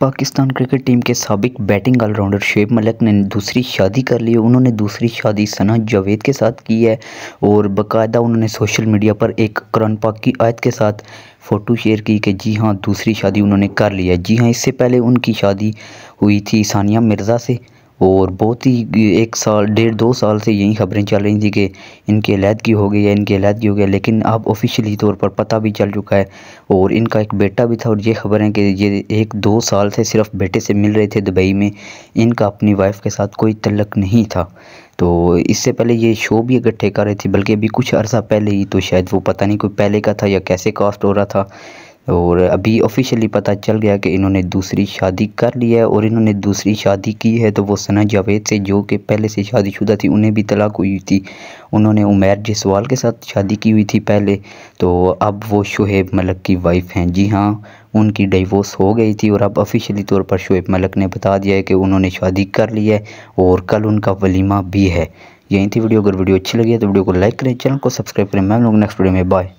Pakistan cricket team के सबक batting allrounder शेब Malik ने दूसरी शादी कर ली उन्होंने दूसरी शादी सना जावेद के साथ की है और बाकायदा उन्होंने सोशल मीडिया पर एक करण पाक की आयत के साथ फ़ोटो शेयर की कि जी हाँ दूसरी शादी उन्होंने कर ली है जी हाँ इससे पहले उनकी शादी हुई थी सानिया मिर्ज़ा से और बहुत ही एक साल डेढ़ दो साल से यही खबरें चल रही थी कि इनकी अलीहदगी हो गई है इनकी अलीहदगी हो गया लेकिन अब ऑफिशियली तौर पर पता भी चल चुका है और इनका एक बेटा भी था और ये खबर है कि ये एक दो साल से सिर्फ बेटे से मिल रहे थे दुबई में इनका अपनी वाइफ के साथ कोई तलक नहीं था तो इससे पहले ये शो भी इकट्ठे कर रहे थे बल्कि अभी कुछ अर्सा पहले ही तो शायद वो पता नहीं कोई पहले का था या कैसे कास्ट हो रहा था और अभी ऑफिशियली पता चल गया कि इन्होंने दूसरी शादी कर ली है और इन्होंने दूसरी शादी की है तो वो सना जावेद से जो कि पहले से शादीशुदा थी उन्हें भी तलाक हुई थी उन्होंने उमैर जसवाल के साथ शादी की हुई थी पहले तो अब वो शुहेब मलक की वाइफ हैं जी हाँ उनकी डिवोर्स हो गई थी और अब ऑफिशियली तौर पर शुएब मलक ने बता दिया है कि उन्होंने शादी कर ली है और कल उनका वलीमा भी है यहीं थी वीडियो अगर वीडियो अच्छी लगी है तो वीडियो को लाइक करें चैनल को सब्सक्राइब करें मैम लोग नेक्स्ट वीडियो में बाय